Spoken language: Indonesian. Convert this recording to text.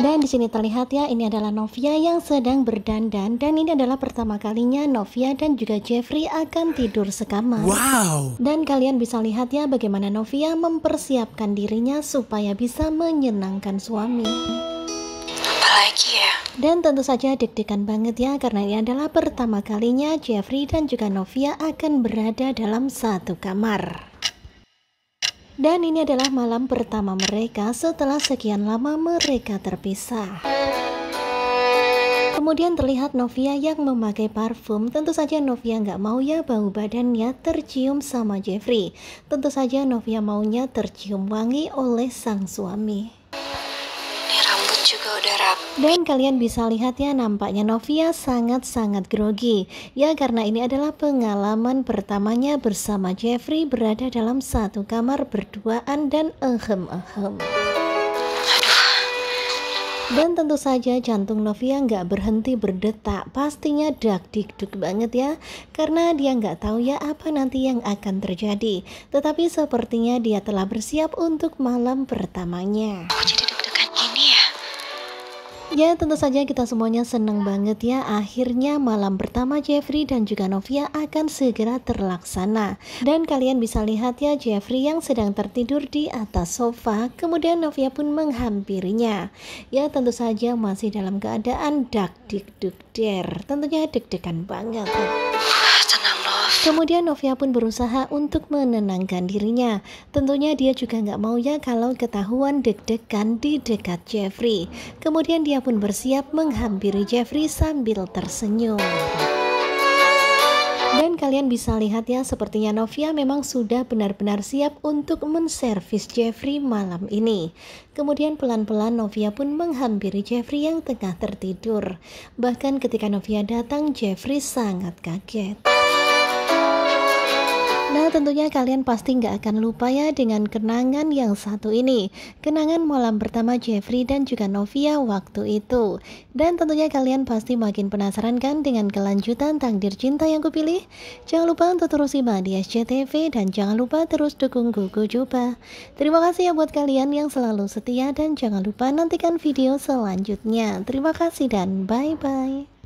Dan di sini terlihat ya, ini adalah Novia yang sedang berdandan dan ini adalah pertama kalinya Novia dan juga Jeffrey akan tidur sekamar. Wow. Dan kalian bisa lihat ya bagaimana Novia mempersiapkan dirinya supaya bisa menyenangkan suami. Apalagi ya? Dan tentu saja deg-degan banget ya karena ini adalah pertama kalinya Jeffrey dan juga Novia akan berada dalam satu kamar. Dan ini adalah malam pertama mereka setelah sekian lama mereka terpisah. Kemudian terlihat Novia yang memakai parfum. Tentu saja Novia nggak mau ya bau badannya tercium sama Jeffrey. Tentu saja Novia maunya tercium wangi oleh sang suami jarak. Dan kalian bisa lihat ya nampaknya Novia sangat-sangat grogi. Ya karena ini adalah pengalaman pertamanya bersama Jeffrey berada dalam satu kamar berduaan dan ehem-ehem. Dan tentu saja jantung Novia nggak berhenti berdetak, pastinya dak dikduk banget ya, karena dia nggak tahu ya apa nanti yang akan terjadi. Tetapi sepertinya dia telah bersiap untuk malam pertamanya. Oh, Ya tentu saja kita semuanya senang banget ya Akhirnya malam pertama Jeffrey dan juga Novia akan segera terlaksana Dan kalian bisa lihat ya Jeffrey yang sedang tertidur di atas sofa Kemudian Novia pun menghampirinya Ya tentu saja masih dalam keadaan dak dik duk Tentunya deg-degan banget ya. Kemudian Novia pun berusaha untuk menenangkan dirinya. Tentunya dia juga nggak mau ya kalau ketahuan deg-degan di dekat Jeffrey. Kemudian dia pun bersiap menghampiri Jeffrey sambil tersenyum. Dan kalian bisa lihat ya, sepertinya Novia memang sudah benar-benar siap untuk menservis Jeffrey malam ini. Kemudian pelan-pelan Novia pun menghampiri Jeffrey yang tengah tertidur. Bahkan ketika Novia datang, Jeffrey sangat kaget. Nah tentunya kalian pasti nggak akan lupa ya dengan kenangan yang satu ini Kenangan malam pertama Jeffrey dan juga Novia waktu itu Dan tentunya kalian pasti makin penasaran kan dengan kelanjutan takdir cinta yang kupilih Jangan lupa untuk terus simak di SCTV dan jangan lupa terus dukung Gugu Juba Terima kasih ya buat kalian yang selalu setia dan jangan lupa nantikan video selanjutnya Terima kasih dan bye-bye